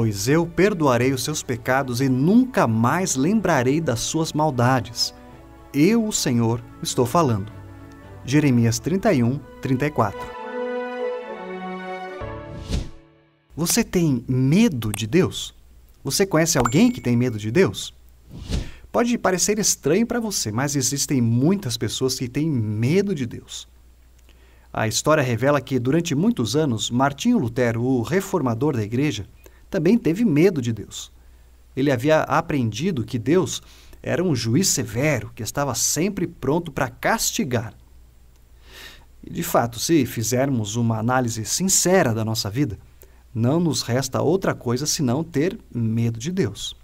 pois eu perdoarei os seus pecados e nunca mais lembrarei das suas maldades. Eu, o Senhor, estou falando. Jeremias 31, 34. Você tem medo de Deus? Você conhece alguém que tem medo de Deus? Pode parecer estranho para você, mas existem muitas pessoas que têm medo de Deus. A história revela que, durante muitos anos, Martinho Lutero, o reformador da igreja, também teve medo de Deus. Ele havia aprendido que Deus era um juiz severo que estava sempre pronto para castigar. E de fato, se fizermos uma análise sincera da nossa vida, não nos resta outra coisa senão ter medo de Deus.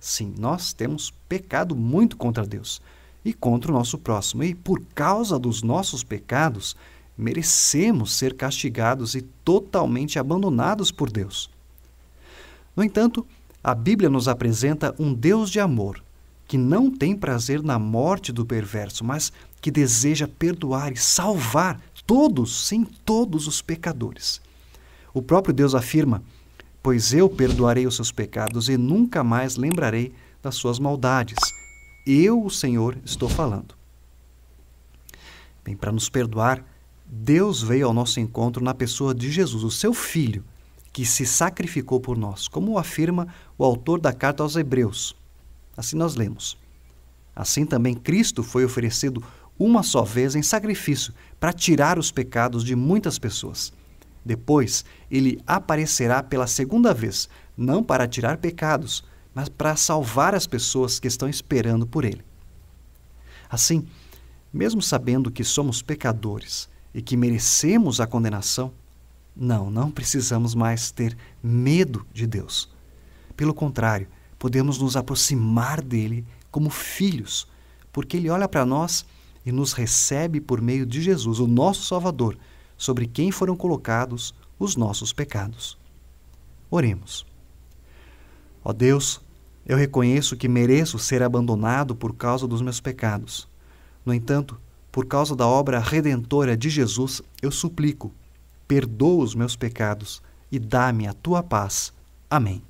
Sim, nós temos pecado muito contra Deus e contra o nosso próximo, e por causa dos nossos pecados, merecemos ser castigados e totalmente abandonados por Deus. No entanto, a Bíblia nos apresenta um Deus de amor, que não tem prazer na morte do perverso, mas que deseja perdoar e salvar todos, sim, todos os pecadores. O próprio Deus afirma: Pois eu perdoarei os seus pecados e nunca mais lembrarei das suas maldades. Eu, o Senhor, estou falando. Bem, para nos perdoar, Deus veio ao nosso encontro na pessoa de Jesus, o seu Filho, que se sacrificou por nós, como afirma o autor da carta aos Hebreus. Assim nós lemos. Assim também Cristo foi oferecido uma só vez em sacrifício para tirar os pecados de muitas pessoas. Depois, ele aparecerá pela segunda vez, não para tirar pecados, mas para salvar as pessoas que estão esperando por ele. Assim, mesmo sabendo que somos pecadores e que merecemos a condenação, não, não precisamos mais ter medo de Deus. Pelo contrário, podemos nos aproximar dele como filhos, porque ele olha para nós e nos recebe por meio de Jesus, o nosso Salvador, sobre quem foram colocados os nossos pecados. Oremos. Ó Deus, eu reconheço que mereço ser abandonado por causa dos meus pecados. No entanto, por causa da obra redentora de Jesus, eu suplico perdoa os meus pecados e dá-me a tua paz. Amém.